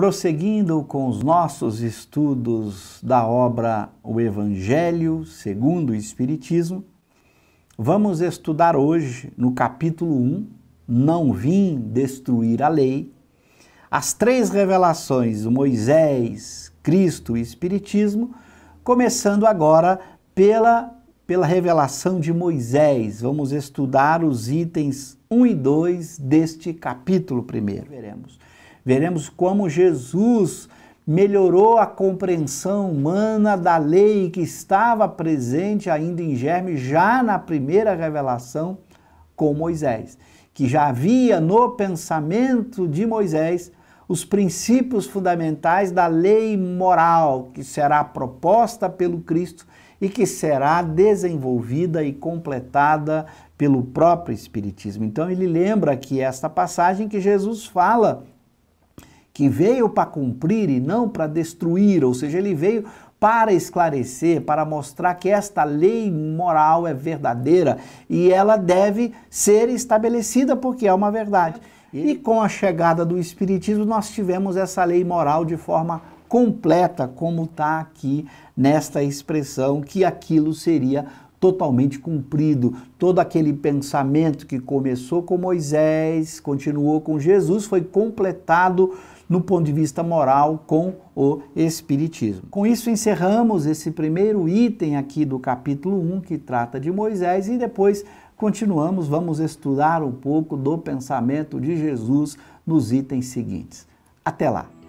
Prosseguindo com os nossos estudos da obra O Evangelho segundo o Espiritismo, vamos estudar hoje, no capítulo 1, Não Vim Destruir a Lei, as três revelações, Moisés, Cristo e Espiritismo, começando agora pela, pela revelação de Moisés. Vamos estudar os itens 1 e 2 deste capítulo primeiro. Veremos. Veremos como Jesus melhorou a compreensão humana da lei que estava presente ainda em germe já na primeira revelação com Moisés, que já havia no pensamento de Moisés os princípios fundamentais da lei moral que será proposta pelo Cristo e que será desenvolvida e completada pelo próprio Espiritismo. Então, ele lembra que esta passagem que Jesus fala que veio para cumprir e não para destruir, ou seja, ele veio para esclarecer, para mostrar que esta lei moral é verdadeira e ela deve ser estabelecida porque é uma verdade. E com a chegada do Espiritismo, nós tivemos essa lei moral de forma completa, como está aqui nesta expressão, que aquilo seria totalmente cumprido. Todo aquele pensamento que começou com Moisés, continuou com Jesus, foi completado no ponto de vista moral com o Espiritismo. Com isso, encerramos esse primeiro item aqui do capítulo 1, que trata de Moisés, e depois continuamos, vamos estudar um pouco do pensamento de Jesus nos itens seguintes. Até lá!